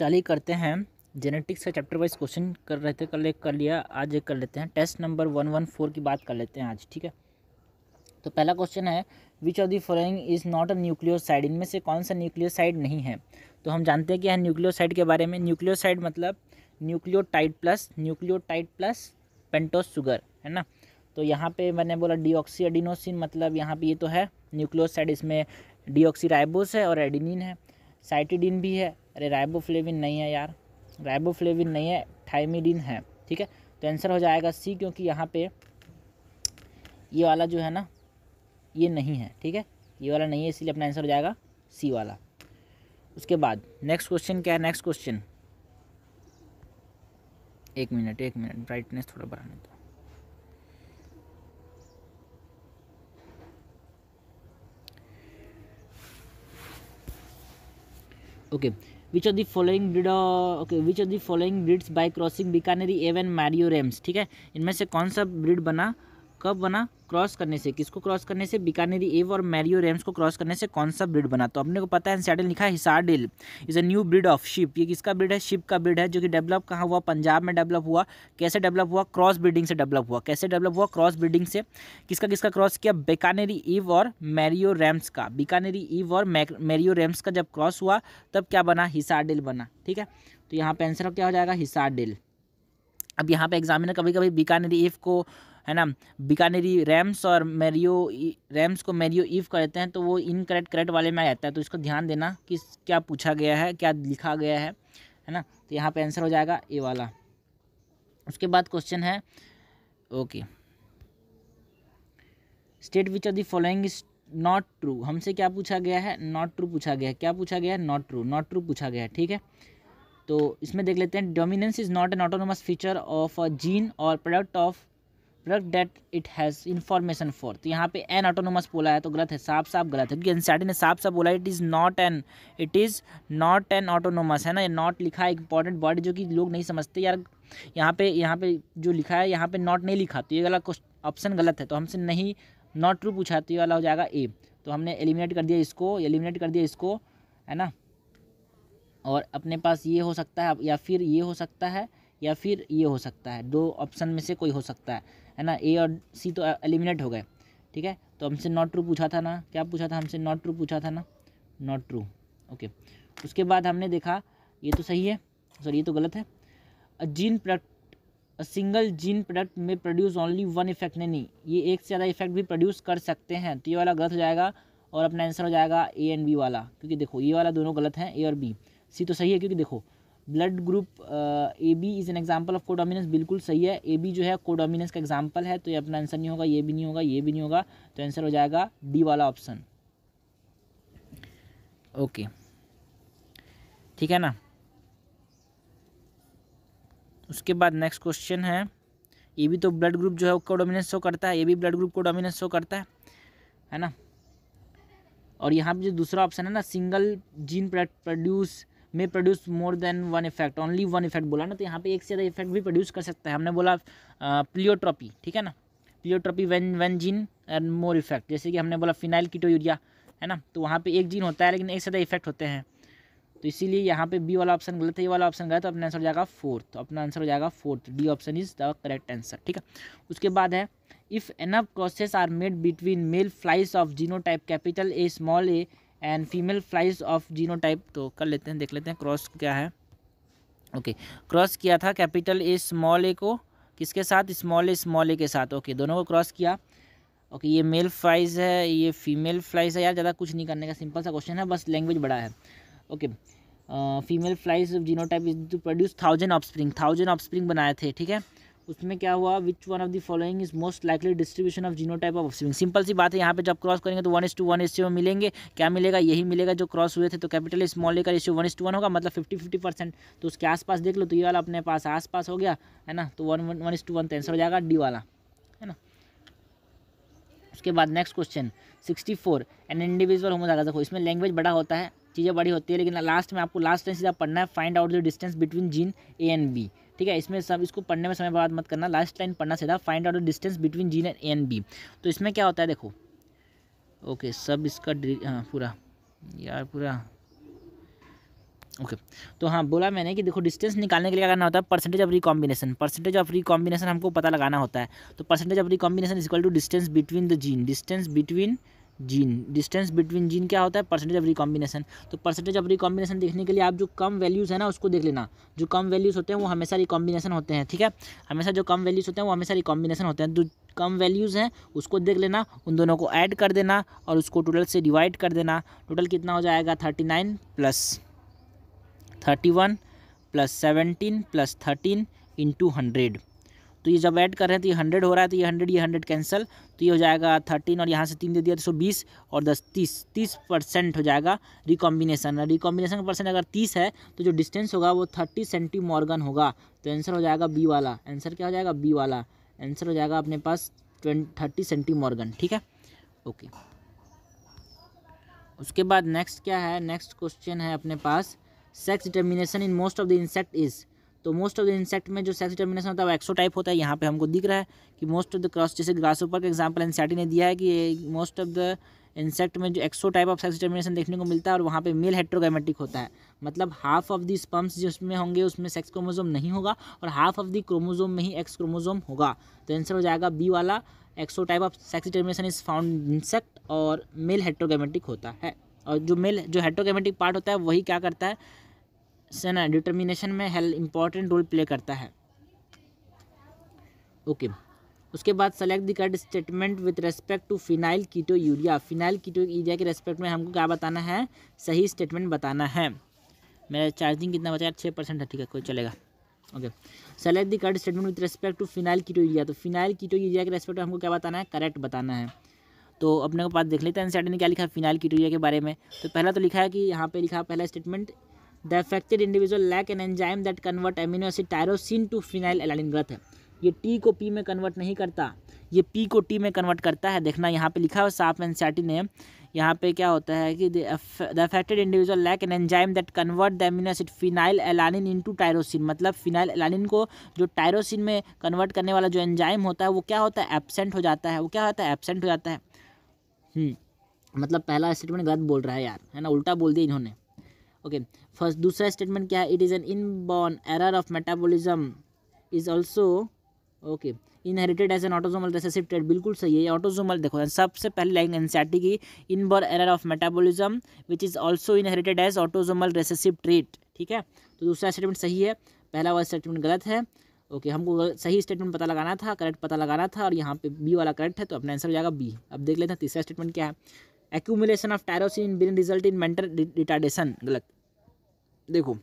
चलिए करते हैं जेनेटिक्स का चैप्टर वाइज क्वेश्चन कर रहे थे कल एक कर लिया आज एक कर लेते हैं test number one one four की बात कर लेते हैं आज ठीक है तो पहला क्वेश्चन है which of the following is not a nucleoside इनमें से कौन सा न्यूक्लियोसाइड नहीं है तो हम जानते हैं कि है न्यूक्लियोसाइड के बारे में न्यूक्लियोसाइड मतलब nucleotide plus nucleotide plus pentose sugar है ना तो यहाँ पे मैंने बोला डीऑक्सी एडिनोसिन मतलब यहाँ पे ये तो है न्यूक्लियोसाइड इसमें डीऑक्सी राइबोस है और एडिनिन है साइटिडिन भी है अरे राइबोफ्लेविन नहीं है यार राइबोफ्लेविन नहीं है थाइमिडिन है ठीक है तो आंसर हो जाएगा सी क्योंकि यहाँ पे ये वाला जो है ना ये नहीं है ठीक है ये वाला नहीं है इसलिए अपना आंसर हो जाएगा सी वाला उसके बाद नेक्स्ट क्वेश्चन क्या है नेक्स्ट क्वेश्चन एक मिनट एक मिनट ब्राइटनेस थोड़ा बढ़ाने दो okay okay. Which of the following breed okay which of the following breeds by crossing Bikaneri ewe and Merino rams ठीक है इनमें से कौन सा ब्रिड बना कब बना क्रॉस करने से किसको क्रॉस करने से बीकानेरी एव और मैरियो रेम्स को क्रॉस करने से कौन सा ब्रिड बना तो अपने को पता है सैडल लिखा Hisardale is a new breed of sheep ये किसका ब्रिड है शिप का ब्रिड है जो कि डेवलप कहाँ हुआ पंजाब में डेवलप हुआ कैसे डेवलप हुआ क्रॉस ब्रिडिंग से डेवलप हुआ कैसे डेवलप हुआ क्रॉस ब्रिडिंग से किसका किसका क्रॉस किया बीकानेरी ईव और मैरियो रेम्स का बीकानेरी ईव और मैरियो रेम्स का जब क्रॉस हुआ तब क्या बना हिसार डिल बना ठीक है तो यहाँ पर आंसर क्या हो जाएगा हिसार डिल अब यहाँ पे एग्जामिनर कभी कभी बीकानेरी ईव को है ना बीकानेरी रैम्स और मेरियो रैम्स को मेरियो ईव कहते हैं तो वो इनकरेक्ट करेक्ट वाले में आ जाता है तो इसको ध्यान देना कि क्या पूछा गया है क्या लिखा गया है है ना तो यहाँ पे आंसर हो जाएगा ए वाला उसके बाद क्वेश्चन है okay state which of the following is not true हमसे क्या पूछा गया है नॉट ट्रू पूछा गया है क्या पूछा गया है नॉट ट्रू नॉट ट्रू पूछा गया है ठीक है तो इसमें देख लेते हैं dominance is not an autonomous feature of a gene और product of product that it has information for तो यहाँ पे एन ऑटोनोमस बोला है तो गलत है साफ साफ गलत है क्योंकि एनसीआरटी e ने साफ साफ बोला it is not an it is not an autonomous है ना ये नॉट लिखा है इंपॉर्टेंट वर्ड जो कि लोग नहीं समझते यार यहाँ पे यहाँ पे जो लिखा है यहाँ पे नॉट नहीं लिखा तो ये वाला ऑप्शन गलत है तो हमसे नहीं नॉट ट्रू पूछा तो ये वाला हो जाएगा ए तो हमने एलिमिनेट कर दिया इसको एलिमिनेट कर दिया इसको है ना और अपने पास ये हो सकता है या फिर ये हो सकता है या फिर ये हो सकता है दो ऑप्शन में से कोई हो सकता है है ना ए और सी तो एलिमिनेट हो गए ठीक है तो हमसे नॉट ट्रू पूछा था ना क्या पूछा था हमसे नॉट ट्रू पूछा था ना नॉट ट्रू ओके उसके बाद हमने देखा ये तो सही है सॉरी ये तो गलत है a gene product a single gene product may produce only one effect नहीं नहीं ये एक से ज़्यादा इफेक्ट भी प्रोड्यूस कर सकते हैं तो ये वाला गलत हो जाएगा और अपना आंसर हो जाएगा ए एंड बी वाला क्योंकि देखो ये वाला दोनों गलत हैं ए और बी सी तो सही है क्योंकि देखो blood group A B is an example of codominance बिल्कुल सही है ए बी जो है कोडोमिनेंस का एग्जाम्पल है तो ये अपना आंसर नहीं होगा ये भी नहीं होगा ये भी नहीं होगा तो आंसर हो जाएगा डी वाला ऑप्शन ओके ठीक है ना उसके बाद नेक्स्ट क्वेश्चन है ये भी तो ब्लड ग्रुप जो है को शो करता है ये भी ब्लड ग्रुप को शो करता है है ना और यहाँ पे जो दूसरा ऑप्शन है ना single gene produce may produce more than one effect only one effect बोला ना तो यहाँ पे एक से ज़्यादा इफेक्ट भी प्रोड्यूस कर सकता है हमने बोला प्लियोट्रॉपी ठीक है ना pleiotropy one one gene and more effect जैसे कि हमने बोला फिनाइल कीटो यूरिया है ना तो वहाँ पे एक जीन होता है लेकिन एक से ज़्यादा इफेक्ट होते हैं तो इसीलिए यहाँ पे बी वाला ऑप्शन गलत है ये वाला ऑप्शन गलत है तो अपना आंसर हो जाएगा फोर्थ तो अपना आंसर हो जाएगा fourth D option is the correct answer ठीक है उसके बाद है if enough crosses are made between male flies of genotype capital A small A and female flies of type तो कर लेते हैं देख लेते हैं क्रॉस क्या है ओके okay. क्रॉस किया था कैपिटल ए स्मॉल ए को किसके साथ स्मॉल ए स्मॉल ए के साथ ओके okay. दोनों को क्रॉस किया ओके okay. ये मेल फ्लाइज है ये फीमेल फ्लाइज है यार ज़्यादा कुछ नहीं करने का सिंपल सा क्वेश्चन है बस लैंग्वेज बड़ा है okay female flies genotype is to produce thousand of spring thousand of spring बनाए थे ठीक है उसमें क्या हुआ which one of the following is most likely distribution of genotype of swing simple सी बात है यहाँ पे जब क्रॉस करेंगे तो one is to one S में मिलेंगे क्या मिलेगा यही मिलेगा जो क्रॉस हुए थे तो कैपिटल स्मॉल लेकर इस वन इस टू वन होगा मतलब फिफ्टी फिफ्टी परसेंट तो उसके आसपास देख लो तो ये वाला अपने पास आसपास हो गया है ना तो one one is to one तो आंसर हो जाएगा डी वाला है ना उसके बाद next question sixty four an individual homozygous देखो इसमें लैंग्वेज बड़ा होता है चीज़ें बड़ी होती है लेकिन लास्ट में आपको लास्ट टाइम सीधा पढ़ना है find out the distance between gene A and B ठीक है इसमें सब इसको पढ़ने में समय बर्बाद मत करना लास्ट लाइन पढ़ना सीधा find out the distance between G and N B तो इसमें क्या होता है देखो ओके सब इसका हाँ पूरा यार पूरा ओके okay. तो हाँ बोला मैंने कि देखो डिस्टेंस निकालने के लिए क्या करना होता है percentage of recombination percentage of recombination हमको पता लगाना होता है तो percentage of recombination is equal to distance between the gene distance between gene distance between gene क्या होता है परसेंटेज ऑफ रिकॉम्बिनेशन तो परसेंटेज ऑफ रिकॉम्बिनेशन देखने के लिए आप जो कम वैल्यूज़ है ना उसको देख लेना जो कम वैल्यूज़ होते हैं वो हमेशा रिकॉम्बिनेशन होते हैं ठीक है हमेशा जो कम वैल्यूज़ होते हैं वो हमेशा रिकॉम्बिनेशन होते हैं जो कम वैल्यूज़ हैं उसको देख लेना उन दोनों को ऐड कर देना और उसको टोटल से डिवाइड कर देना टोटल कितना हो जाएगा thirty nine plus thirty one plus seventeen plus thirteen into hundred तो ये जब ऐड कर रहे हैं तो ये हंड्रेड हो रहा है तो ये हंड्रेड ये हंड्रेड कैंसिल तो ये हो जाएगा थर्टीन और यहाँ से तीन दे दिया तो सौ बीस और दस तीस तीस परसेंट हो जाएगा रिकॉम्बिनेशन रिकॉम्बिनेशन का परसेंट अगर तीस है तो जो डिस्टेंस होगा वो थर्टी सेंटी मॉर्गन होगा तो आंसर हो जाएगा बी वाला आंसर क्या हो जाएगा बी वाला आंसर हो जाएगा अपने पास ट्वेंट थर्टी सेंटी मॉर्गन ठीक है ओके उसके बाद नेक्स्ट क्या है नेक्स्ट क्वेश्चन है अपने पास sex determination in most of the insect is तो मोस्ट ऑफ द इंसेक्ट में जो सेक्स डिटर्मिनेशन होता है वो एक्सो टाइप होता है यहाँ पे हमको दिख रहा है कि मोस्ट ऑफ द क्रॉस जैसे ग्रास ऊपर का एग्जाम्पल एनसीटी ने दिया है कि मोस्ट ऑफ द इंसेक्ट में जो XO type of sex determination देखने को मिलता है और वहाँ पे मेल हेट्रोगेमेटिक होता है मतलब हाफ ऑफ दी स्पम्स जिसमें होंगे उसमें सेक्स क्रोमोजोम नहीं होगा और हाफ ऑफ दी क्रोमोजोम में ही एक्स क्रोमोजोम होगा तो आंसर हो जाएगा बी वाला XO type of sex determination is found insect और मेल हेट्रोगेमेटिक होता है और जो मेल जो हेट्रोगेमेटिक पार्ट होता है वही क्या करता है सेना डिटर्मिनेशन में हेल इंपॉर्टेंट रोल प्ले करता है ओके okay. उसके बाद select the correct statement with respect to phenylketonuria phenylketonuria के रेस्पेक्ट में हमको क्या बताना है सही स्टेटमेंट बताना है मेरा चार्जिंग कितना बचा छः परसेंट है ठीक है कोई चलेगा okay select the correct statement with respect to phenylketonuria तो फिनाइल कीटो यूरिया के रेस्पेक्ट में हमको क्या बताना है करेक्ट बताना है तो अपने को पास देख लेते हैं एनसीआरटी ने क्या लिखा है फिनाइल कीटोरिया के बारे में तो पहला तो लिखा है कि यहाँ पे लिखा पहला statement the affected individual lack an enzyme that convert amino acid tyrosine to phenylalanine ग्रथ है ये टी को पी में कन्वर्ट नहीं करता ये पी को टी में कन्वर्ट करता है देखना यहाँ पे लिखा है साफ एन एनसीआरटी ने यहाँ पे क्या होता है कि the affected individual lack an enzyme that convert the amino acid phenylalanine into tyrosine मतलब फिनाइल एलानिन को जो टायरोसिन में कन्वर्ट करने वाला जो एंजाइम होता है वो क्या होता है एबसेंट हो जाता है वो क्या होता है एबसेंट हो जाता है हम्म, मतलब पहला स्टेटमेंट गलत बोल रहा है यार है ना उल्टा बोल दिया इन्होंने ओके फर्स्ट दूसरा स्टेटमेंट क्या है it is an inborn error of metabolism is also okay inherited as an autosomal recessive trait बिल्कुल सही है ऑटोजोमल देखो सबसे पहले लाइन एनसीआरटी की inborn error of metabolism which is also inherited as autosomal recessive trait ठीक है तो दूसरा स्टेटमेंट सही है पहला वाला स्टेटमेंट गलत है ओके okay, हमको सही स्टेटमेंट पता लगाना था करेक्ट पता लगाना था और यहाँ पे बी वाला करेक्ट है तो अपना आंसर हो जाएगा बी अब देख लेते हैं तीसरा स्टेटमेंट क्या है accumulation of tyrosine been result in mental retardation गलत देखो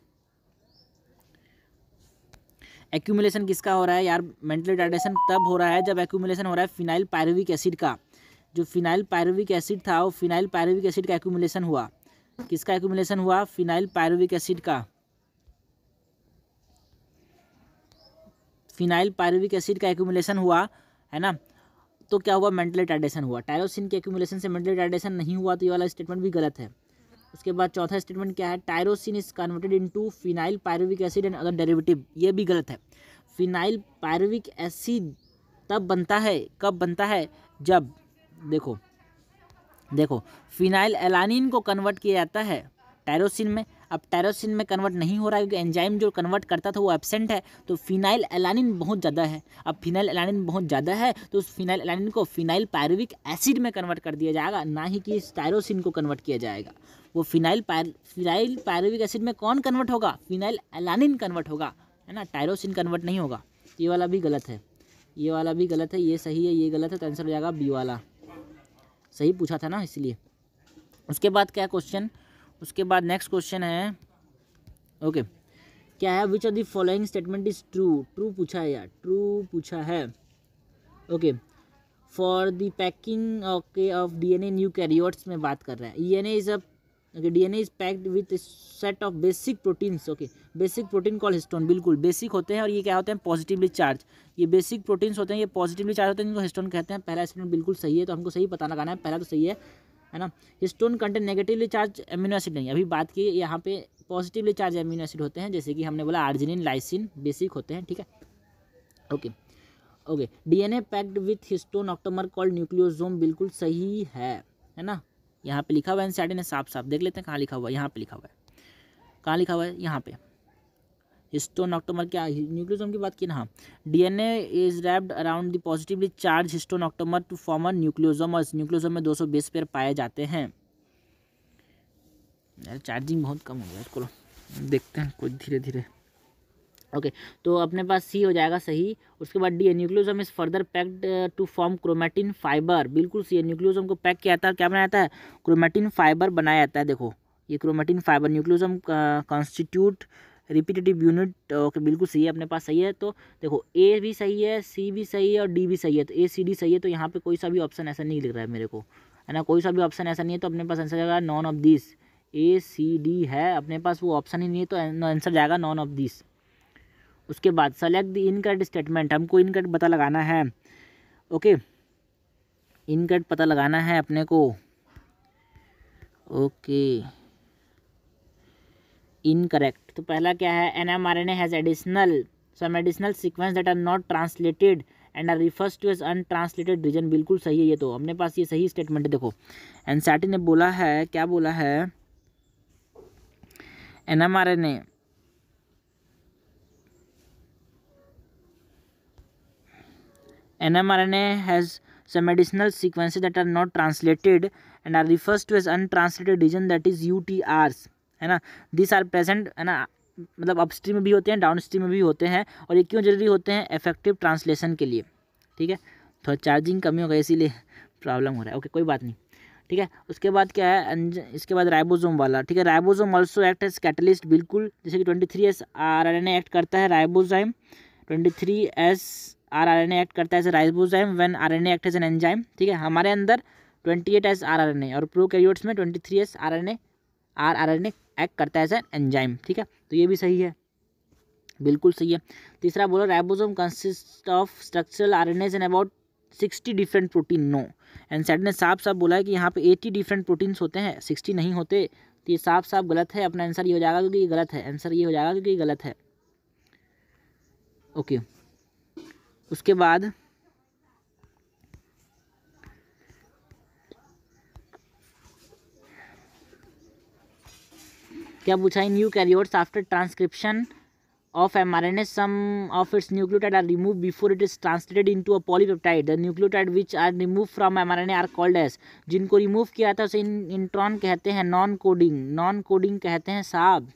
एक्यूमुलेशन किसका हो रहा है यार मेंटल रिटार्डेशन तब हो रहा है जब एक्यूमुलेशन हो रहा है फिनाइल पायरोविक एसिड का जो फिनाइल पायरोविक एसिड था वो फिनाइल पायरोविक एसिड का एक्यूमुलेशन हुआ किसका एक्यूमुलेशन हुआ फिनाइल पायरोविक एसिड का फिनाइल पायरोविक एसिड का एक्यूमुलेशन हुआ है ना तो क्या हुआ मेंटल रिटार्डेशन हुआ टायरोसिन के एक्यूमुलेशन से मेंटल रिटार्डेशन नहीं हुआ तो ये वाला स्टेटमेंट भी गलत है उसके बाद चौथा स्टेटमेंट क्या है tyrosine is converted into phenyl pyruvic acid and other derivative ये भी गलत है फिनाइल पायरुविक एसिड तब बनता है कब बनता है जब देखो देखो फिनाइल एलानिन को कन्वर्ट किया जाता है टायरोसिन में अब टायरोसिन में कन्वर्ट नहीं हो रहा है क्योंकि एंजाइम जो कन्वर्ट करता था वो एबसेंट है तो फिनाइल एलानिन बहुत ज़्यादा है अब फिनाइल एलानिन बहुत ज़्यादा है तो उस फिनाइल एलानिन को फिनाइल पैरविक एसिड में कन्वर्ट कर दिया जाएगा ना ही कि इस टायरोसिन को कन्वर्ट किया जाएगा वो फिनाइल पैर फिनाइल पैरविक एसिड में कौन कन्वर्ट होगा फिनाइल एलानिन कन्वर्ट होगा है ना टायरोसिन कन्वर्ट नहीं होगा ये वाला भी गलत है ये वाला भी गलत है ये सही है ये गलत है तो आंसर हो जाएगा बी वाला सही पूछा था ना इसलिए उसके बाद क्या क्वेश्चन उसके बाद नेक्स्ट क्वेश्चन है ओके क्या है which of the following statement is true true पूछा है यार ट्रू पूछा है okay for the packing okay of DNA eukaryotes में बात कर रहा है E N A is a okay DNA is packed with set of basic proteins okay basic protein call histone बिल्कुल बेसिक होते हैं और ये क्या होते हैं पॉजिटिवली चार्ज ये बेसिक प्रोटीन्स होते हैं ये पॉजिटिवली चार्ज होते हैं जिनको हिस्टोन कहते हैं पहला स्टेटमेंट बिल्कुल सही है तो हमको सही पता लगाना है पहला तो सही है है ना histone content negatively charge amino acid नहीं अभी बात की यहाँ पे पॉजिटिवली चार्ज एमिनो एसिड होते हैं जैसे कि हमने बोला आर्जिनिन लाइसिन बेसिक होते हैं ठीक है okay okay DNA packed with histone octamer called nucleosome बिल्कुल सही है है ना यहाँ पे लिखा हुआ है एन ने साफ साफ देख लेते हैं कहाँ लिखा हुआ है यहाँ पे लिखा हुआ है कहाँ लिखा हुआ है यहाँ पे हिस्टोन ऑक्टोमर क्या न्यूक्लियोसोम की बात की ना हाँ DNA is wrapped around the positively charge histone octamer to form a nucleosome और न्यूक्लियोसोम में दो सौ बीस पेयर पाए जाते हैं यार चार्जिंग बहुत कम हो गया चलो देखते हैं कुछ धीरे धीरे ओके okay, तो अपने पास सी हो जाएगा सही उसके बाद the nucleosome is further packed to form chromatin fibre बिल्कुल सी न्यूक्लियोसम को पैक किया जाता है क्या बनाया जाता है क्रोमेटिन फाइबर बनाया जाता है देखो ये chromatin fibre nucleosome constitute repetitive unit okay बिल्कुल सही है अपने पास सही है तो देखो ए भी सही है सी भी सही है और डी भी सही है तो ए सी डी सही है तो यहाँ पर कोई सा भी ऑप्शन ऐसा नहीं लिख रहा है मेरे को है ना कोई सा भी ऑप्शन ऐसा नहीं है तो अपने पास आंसर जाएगा none of this A C D है अपने पास वो ऑप्शन ही नहीं है तो आंसर जाएगा नॉन ऑफ दिस उसके बाद सेलेक्ट द इनकरेक्ट स्टेटमेंट हमको इनकरेक्ट पता लगाना है ओके इनकरेक्ट पता लगाना है अपने को ओके इनकरेक्ट तो पहला क्या है N M R N as additional some additional sequence that are not translated and are refers to as untranslated region बिल्कुल सही है ये तो अपने पास ये सही स्टेटमेंट है देखो एनसाटी ने बोला है क्या बोला है N M R N A N N M R NMRNA has some additional sequences that are not translated and are referred to region that is U T UTRs. है ना दिस आर प्रेजेंट है ना मतलब upstream में भी होते हैं down stream में भी होते हैं और ये क्यों जरूरी होते हैं इफेक्टिव ट्रांसलेशन के लिए ठीक है थोड़ा तो चार्जिंग कमी होगा इसीलिए प्रॉब्लम हो रहा है ओके कोई बात नहीं ठीक है उसके बाद क्या है इसके बाद राइबोसोम वाला ठीक है ribosome also act as catalyst बिल्कुल जैसे कि twenty three S R R N act करता है ribozyme twenty three S R R N act करता है ribozyme one R N act as an enzyme ठीक है हमारे अंदर twenty eight S R R N A और प्रो कैरियोट्स में twenty three S R N A R R N A act करता है एज एन एंजाइम ठीक है तो ये भी सही है बिल्कुल सही है तीसरा बोला ribosome consist of structural R N as an about sixty different protein no and set ने साफ साफ बोला है कि यहाँ पे एटी डिफरेंट प्रोटीन्स होते हैं सिक्सटी नहीं होते तो ये साफ साफ गलत है अपना आंसर ये हो जाएगा क्योंकि ये गलत है आंसर ये हो जाएगा क्योंकि ये गलत है ओके okay. उसके बाद क्या पूछा है eukaryotes after transcription of M R N S some of its nucleotide are remove before it is translated into a polypeptide the nucleotide which are remove from M R N A are called as जिनको remove किया था उसे intron कहते हैं non coding non coding कहते हैं साब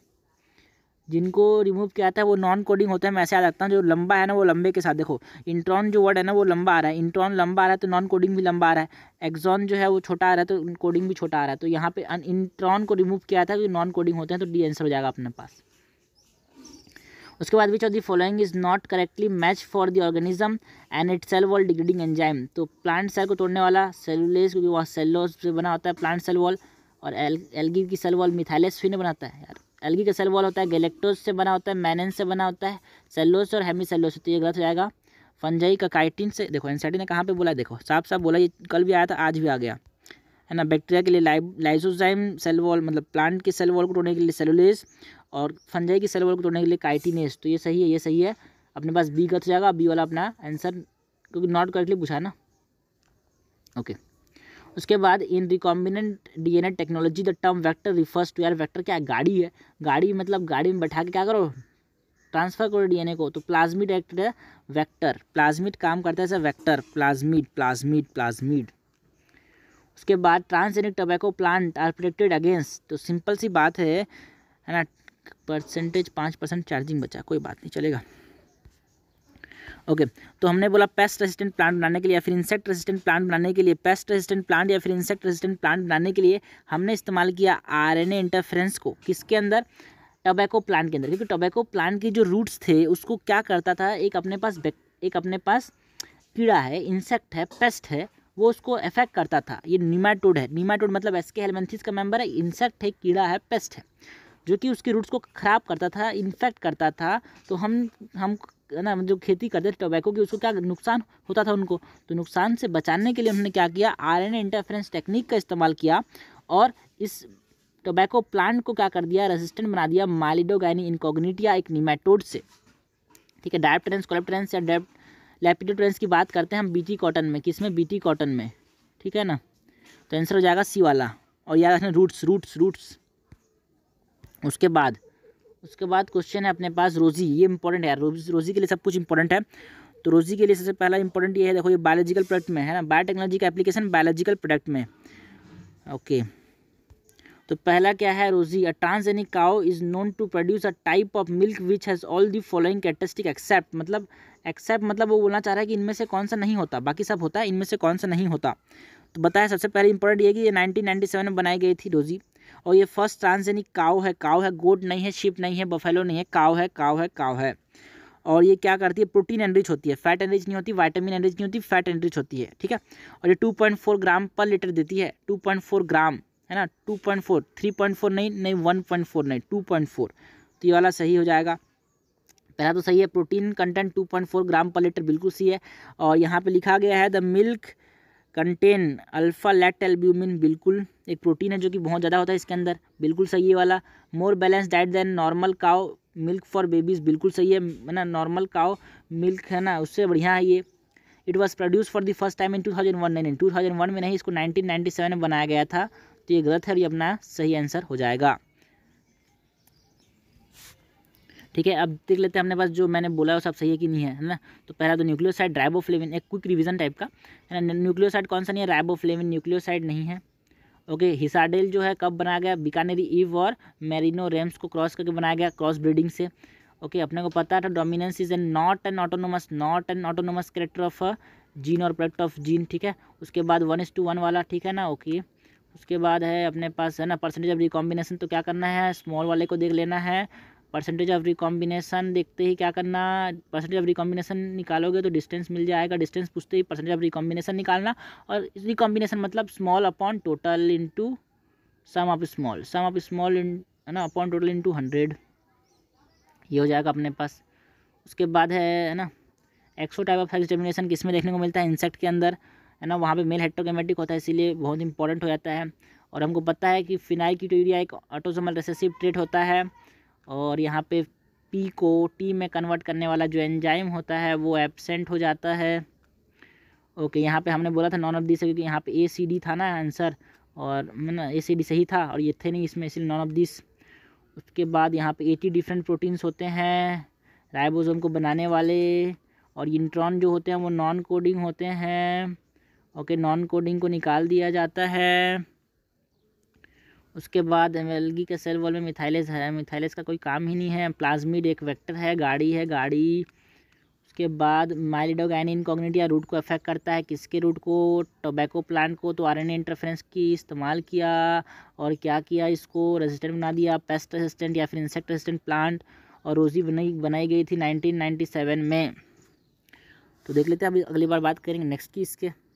जिनको रिमूव किया जाता है वो नॉन कोडिंग होता है मैं ऐसे याद रखता हूँ जो लंबा है ना वो लंबे के साथ देखो इंट्रॉन जो वर्ड है ना वो लंबा आ रहा है इंट्रॉन लंबा आ रहा है तो नॉन कोडिंग भी लंबा आ रहा है एक्जॉन जो है वो छोटा आ रहा है तो कोडिंग भी छोटा आ रहा है तो यहाँ पे इंट्रॉन को रिमूव किया था है क्योंकि नॉन कोडिंग होते हैं तो डी आंसर हो जाएगा अपने पास उसके बाद which of following is not correctly match for the organism and it cell wall degrading enzyme तो प्लांट सेल को तोड़ने वाला सेलुलेस क्योंकि वहाँ सेलोस से बना होता है प्लांट सेल वॉल और एल एलगी की सेल वॉल मिथाइलेस फिर बनाता है यार एलगी का सेल वॉल होता है गैलेक्टोस से बना होता है मैनन से बना होता है सेलोस और सेलोस होती है गलत हो जाएगा फंजाई का काइटिन से देखो एनसाइटी e ने कहाँ पे बोला देखो साफ साफ बोला ये कल भी आया था आज भी आ गया है ना बैक्टीरिया के लिए लाइसोजाइम सेल वॉल मतलब प्लांट के सेल वॉल को तोड़ने के लिए सेलोलेस और फंजाई की सेल वॉल को तोड़ने के लिए काइटिनेस तो ये सही है ये सही है अपने पास बी गलत हो जाएगा बी वाला अपना आंसर क्योंकि नॉट करेक्टली पूछा है ना ओके okay. उसके बाद in recombinant DNA technology the term vector refers to यार वेक्टर क्या गाड़ी है गाड़ी मतलब गाड़ी में बैठा के क्या करो ट्रांसफर करो डीएनए को तो प्लाज्मिड एक्ट है वैक्टर प्लाज्मिड काम करता है sir vector plasmid plasmid plasmid उसके बाद transgenic tobacco plant are protected against तो सिंपल सी बात है है ना परसेंटेज पाँच परसेंट चार्जिंग बचा कोई बात नहीं चलेगा ओके तो हमने बोला पेस्ट रेजिस्टेंट प्लांट बनाने के लिए या फिर इंसेक्ट रेजिस्टेंट प्लांट बनाने के लिए पेस्ट रेजिस्टेंट प्लांट या फिर इंसेक्ट रेजिस्टेंट प्लांट बनाने के लिए हमने इस्तेमाल किया आरएनए इंटरफेरेंस को किसके अंदर टोबैको प्लांट के अंदर क्योंकि टोबैको प्लांट की जो रूट्स थे उसको क्या करता था एक अपने पास एक अपने पास कीड़ा है इंसेक्ट है पेस्ट है वो उसको इफेक्ट करता था ये नीमाटोड है नीमाटोड मतलब एसके हेलमेंथिस का मेंबर है इंसेक्ट है कीड़ा है पेस्ट है जो कि उसके रूट्स को ख़राब करता था इन्फेक्ट करता था तो हम हम है ना जो खेती करते थे टोबैको की उसको क्या नुकसान होता था उनको तो नुकसान से बचाने के लिए उन्होंने क्या किया आर एन इंटरफ्रेंस टेक्निक का इस्तेमाल किया और इस टोबैको प्लांट को क्या कर दिया रेजिस्टेंट बना दिया मालिडोगी इनकोग्निटिया एक निमेटोड से ठीक है डायप्टरेंस कोलेप्टरेंस या डेप लेपिडोट्रेंस की बात करते हैं हम बीटी कॉटन में किस में बीटी कॉटन में ठीक है ना तो आंसर हो जाएगा सी वाला और याद रखना रूट्स रूट्स रूट्स उसके बाद उसके बाद क्वेश्चन है अपने पास रोजी ये इंपॉर्टेंट है रोजी के लिए सब कुछ इंपॉर्टेंट है तो रोजी के लिए सबसे पहला इंपॉर्टेंट ये है देखो ये बायोलॉजिकल प्रोडक्ट में है ना बायोटेक्नोलॉजी का एप्लीकेशन बायोलॉजिकल प्रोडक्ट में ओके तो पहला क्या है Rosie a transgenic cow is known to produce a type of milk which has all the following characteristic except मतलब एक्सेप्ट मतलब वो बोलना चाह रहा है कि इनमें से कौन सा नहीं होता बाकी सब होता है इनमें से कौन सा नहीं होता तो बताया सबसे पहले इंपॉर्टेंट ये कि ये 1997 में बनाई गई थी रोजी और ये फर्स्ट ट्रांसजेनिक काव है काव है गोट नहीं है शिप नहीं है बफेलो नहीं है काव है काव है काव है और ये क्या करती है प्रोटीन एनरिच होती है फैट एनरिच नहीं होती वाइटामिन एनरिच नहीं होती फैट एनरिच होती है ठीक है और ये टू पॉइंट फोर ग्राम पर लीटर देती है टू पॉइंट फोर ग्राम है ना two point four three point four नहीं नहीं वन पॉइंट फोर नहीं टू पॉइंट फोर तो ये वाला सही हो जाएगा पहला तो सही है protein content two point four gram पर लीटर बिल्कुल सही है और यहाँ पे लिखा गया है the milk content alpha lactalbumin बिल्कुल एक प्रोटीन है जो कि बहुत ज़्यादा होता है इसके अंदर बिल्कुल सही है वाला more balance diet than normal cow milk for babies बिल्कुल सही है ना नॉर्मल काओ मिल्क है ना उससे बढ़िया है ये it was produce for the first time in two thousand one in two thousand one में नहीं इसको नाइनटीन नाइन्टी सेवन में बनाया गया था तो ये गलत है और ये अपना सही आंसर हो जाएगा ठीक है अब देख लेते हैं हमने पास जो मैंने बोला वो सब सही है कि नहीं है है ना तो पहला तो न्यूक्लियोसाइड फ्लेविन एक क्विक रिविजन टाइप का है ना न्यूक्लियोसाइड कौन सा नहीं है राइबोफ्लेविन न्यूक्लियोसाइड नहीं है ओके हिसाडेल जो है कब बनाया गया बीकानेरी ईव और मेरिनो रेम्स को क्रॉस करके बनाया गया क्रॉस ब्रीडिंग से ओके okay, अपने को पता था dominance is an not an autonomous not an autonomous character of gene और प्रोडक्ट ऑफ जीन ठीक है उसके बाद वन इज टू वन वाला ठीक है ना ओके okay. उसके बाद है अपने पास है ना परसेंटेज ऑफ रिकॉम्बिनेशन तो क्या करना है स्मॉल वाले को देख लेना है परसेंटेज ऑफ रिकॉम्बिनेशन देखते ही क्या करना परसेंटेज ऑफ रिकॉम्बिनेशन निकालोगे तो डिस्टेंस मिल जाएगा डिस्टेंस पूछते ही परसेंटेज ऑफ रिकॉम्बिनेशन निकालना और रिकॉम्बिनेशन मतलब small upon total into sum of small sum of small in है ना अपॉन टोटल इंटू हंड्रेड ये हो जाएगा अपने पास उसके बाद है ना XO type of extermination determination किस में देखने को मिलता है इंसेक्ट के अंदर है ना वहाँ पे मेल हेट्रोगेमेटिक होता है इसीलिए बहुत इंपॉर्टेंट हो जाता है और हमको पता है कि फिनाइल की टूरिया एक ऑटोसोमल रेसेसिव ट्रेट होता है और यहाँ पे पी को टी में कन्वर्ट करने वाला जो एंजाइम होता है वो एबसेंट हो जाता है ओके यहाँ पे हमने बोला था नॉन ऑफ दी से क्योंकि यहाँ पे ए सी डी था ना आंसर और ना ए सी डी सही था और ये थे नहीं इसमें इसलिए नॉन ऑफ दिस उसके बाद यहाँ पे एटी डिफरेंट प्रोटीन्स होते हैं राइबोसोम को बनाने वाले और इंट्रॉन जो होते हैं वो नॉन कोडिंग होते हैं ओके नॉन कोडिंग को निकाल दिया जाता है उसके बाद एल्गी के सेल वॉल में मिथाइलेस है मिथाइलेस का कोई काम ही नहीं है प्लाज्मिड एक वेक्टर है गाड़ी है गाड़ी उसके बाद माइलिडोगैन इनकॉग्निटिया रूट को अफेक्ट करता है किसके रूट को टोबैको प्लांट को तो आरएनए इंटरफेरेंस की इस्तेमाल किया और क्या किया इसको रेजिस्टेंट बना दिया पेस्ट रेजिस्टेंट या फिर इंसेक्ट रेजिस्टेंट प्लांट और रोजी बनाई बनाई गई थी नाइनटीन में तो देख लेते हैं अभी अगली बार बात करेंगे नेक्स्ट की इसके